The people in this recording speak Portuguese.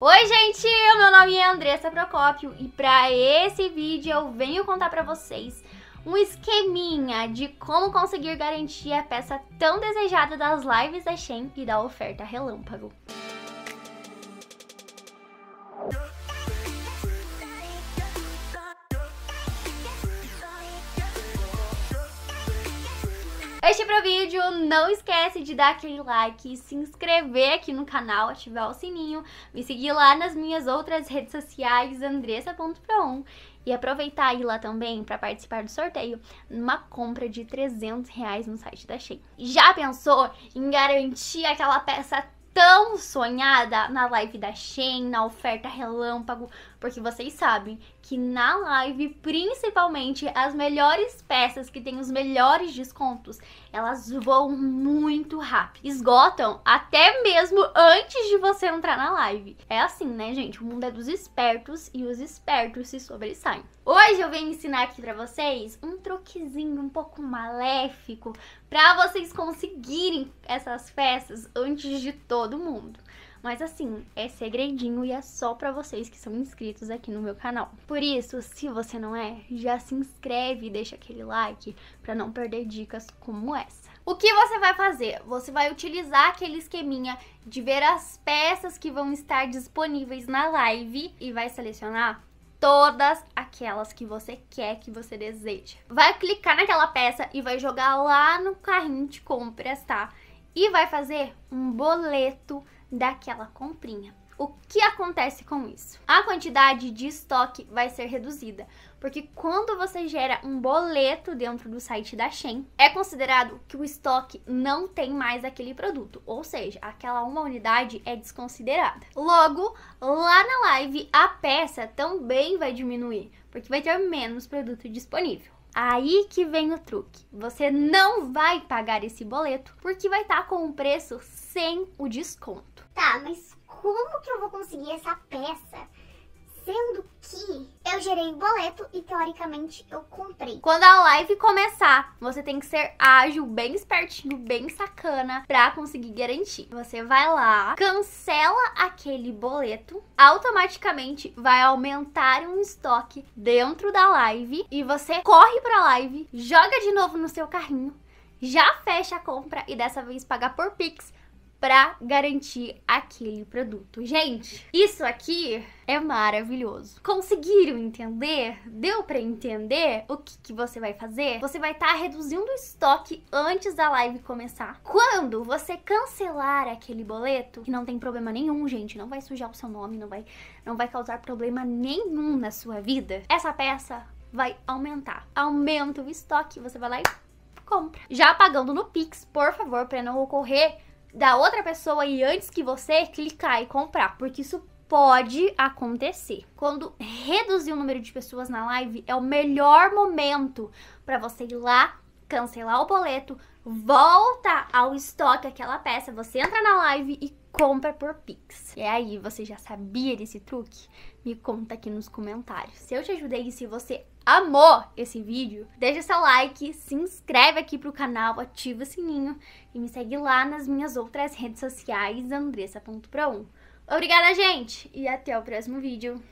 Oi gente, meu nome é Andressa Procópio e para esse vídeo eu venho contar para vocês um esqueminha de como conseguir garantir a peça tão desejada das lives da Shen e da oferta relâmpago. Este é pro vídeo, não esquece de dar aquele like, se inscrever aqui no canal, ativar o sininho, me seguir lá nas minhas outras redes sociais, andressa.pron e aproveitar aí lá também para participar do sorteio numa compra de 300 reais no site da Shein. Já pensou em garantir aquela peça tão sonhada na live da Shein, na oferta relâmpago, porque vocês sabem que na live, principalmente as melhores peças que têm os melhores descontos, elas voam muito rápido, esgotam até mesmo antes de você entrar na live. É assim, né, gente? O mundo é dos espertos e os espertos se sobressaem. Hoje eu venho ensinar aqui pra vocês um truquezinho um pouco maléfico pra vocês conseguirem essas festas antes de todo mundo. Mas assim, é segredinho e é só pra vocês que são inscritos aqui no meu canal. Por isso, se você não é, já se inscreve e deixa aquele like pra não perder dicas como essa. O que você vai fazer? Você vai utilizar aquele esqueminha de ver as peças que vão estar disponíveis na live e vai selecionar todas aquelas que você quer, que você deseja. Vai clicar naquela peça e vai jogar lá no carrinho de compras, tá? E vai fazer um boleto daquela comprinha. O que acontece com isso? A quantidade de estoque vai ser reduzida, porque quando você gera um boleto dentro do site da Shein, é considerado que o estoque não tem mais aquele produto, ou seja, aquela uma unidade é desconsiderada. Logo, lá na live, a peça também vai diminuir, porque vai ter menos produto disponível. Aí que vem o truque. Você não vai pagar esse boleto porque vai estar tá com o um preço sem o desconto. Tá, mas como que eu vou conseguir essa peça? sendo que eu gerei o boleto e teoricamente eu comprei. Quando a live começar, você tem que ser ágil, bem espertinho, bem sacana pra conseguir garantir. Você vai lá, cancela aquele boleto, automaticamente vai aumentar um estoque dentro da live e você corre pra live, joga de novo no seu carrinho já fecha a compra e dessa vez pagar por Pix para garantir aquele produto. Gente, isso aqui é maravilhoso. Conseguiram entender? Deu para entender o que, que, você vai fazer? Você vai estar tá reduzindo o estoque antes da live começar. Quando você cancelar aquele boleto, que não tem problema nenhum, gente, não vai sujar o seu nome, não vai, não vai causar problema nenhum na sua vida. Essa peça vai aumentar. Aumenta o estoque, você vai lá e compra. Já pagando no Pix, por favor, para não ocorrer da outra pessoa e antes que você clicar e comprar, porque isso pode acontecer. Quando reduzir o número de pessoas na live é o melhor momento para você ir lá cancelar o boleto, volta ao estoque aquela peça, você entra na live e compra por Pix. E aí, você já sabia desse truque? Me conta aqui nos comentários. Se eu te ajudei e se você amou esse vídeo, deixa seu like, se inscreve aqui pro canal, ativa o sininho e me segue lá nas minhas outras redes sociais, andressa.pro1. Obrigada, gente! E até o próximo vídeo.